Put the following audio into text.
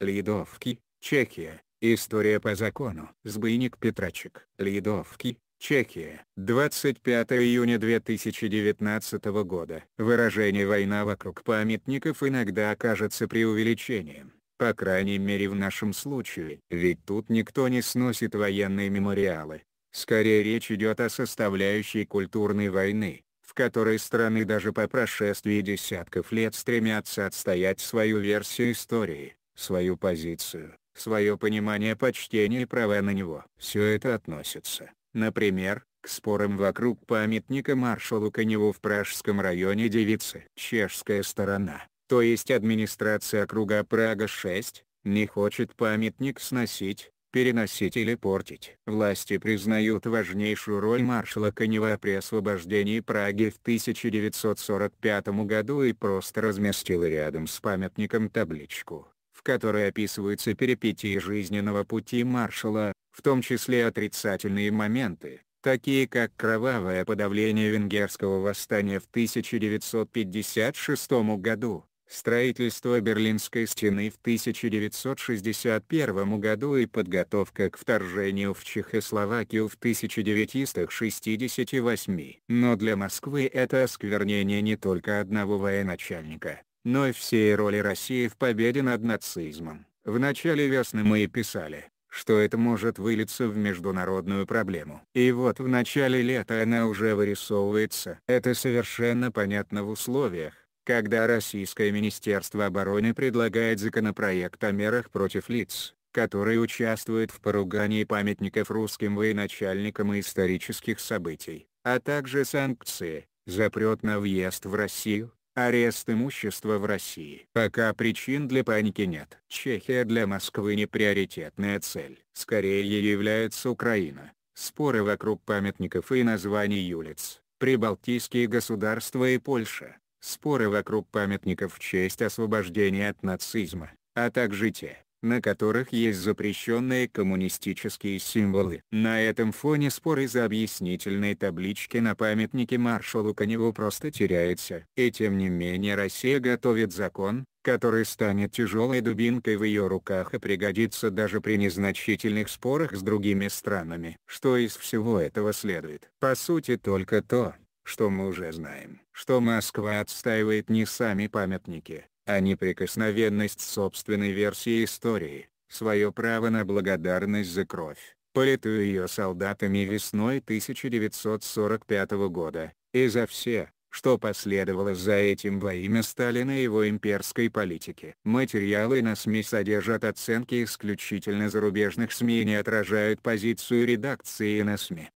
Лидовки, Чехия. История по закону. Сбыник Петрачек. Лидовки, Чехия. 25 июня 2019 года. Выражение «война вокруг памятников» иногда окажется преувеличением. По крайней мере в нашем случае. Ведь тут никто не сносит военные мемориалы. Скорее речь идет о составляющей культурной войны, в которой страны даже по прошествии десятков лет стремятся отстоять свою версию истории свою позицию, свое понимание почтения и права на него. Все это относится, например, к спорам вокруг памятника маршалу Коневу в пражском районе Девицы. Чешская сторона, то есть администрация округа Прага-6, не хочет памятник сносить, переносить или портить. Власти признают важнейшую роль маршала Конева при освобождении Праги в 1945 году и просто разместила рядом с памятником табличку в которой описываются перипетии жизненного пути маршала, в том числе отрицательные моменты, такие как кровавое подавление венгерского восстания в 1956 году, строительство Берлинской стены в 1961 году и подготовка к вторжению в Чехословакию в 1968. Но для Москвы это осквернение не только одного военачальника, но и всей роли России в победе над нацизмом. В начале весны мы и писали, что это может вылиться в международную проблему. И вот в начале лета она уже вырисовывается. Это совершенно понятно в условиях, когда Российское Министерство обороны предлагает законопроект о мерах против лиц, которые участвуют в поругании памятников русским военачальникам и исторических событий, а также санкции, запрет на въезд в Россию, арест имущества в России. Пока причин для паники нет. Чехия для Москвы не приоритетная цель. Скорее ей является Украина. Споры вокруг памятников и названий улиц, прибалтийские государства и Польша. Споры вокруг памятников в честь освобождения от нацизма, а также те, на которых есть запрещенные коммунистические символы. На этом фоне споры за объяснительные таблички на памятнике маршалу Коневу просто теряется. И тем не менее Россия готовит закон, который станет тяжелой дубинкой в ее руках и пригодится даже при незначительных спорах с другими странами. Что из всего этого следует? По сути только то, что мы уже знаем, что Москва отстаивает не сами памятники, а неприкосновенность собственной версии истории, свое право на благодарность за кровь, политую ее солдатами весной 1945 года, и за все, что последовало за этим во имя Сталина и его имперской политики. Материалы на СМИ содержат оценки исключительно зарубежных СМИ и не отражают позицию редакции на СМИ.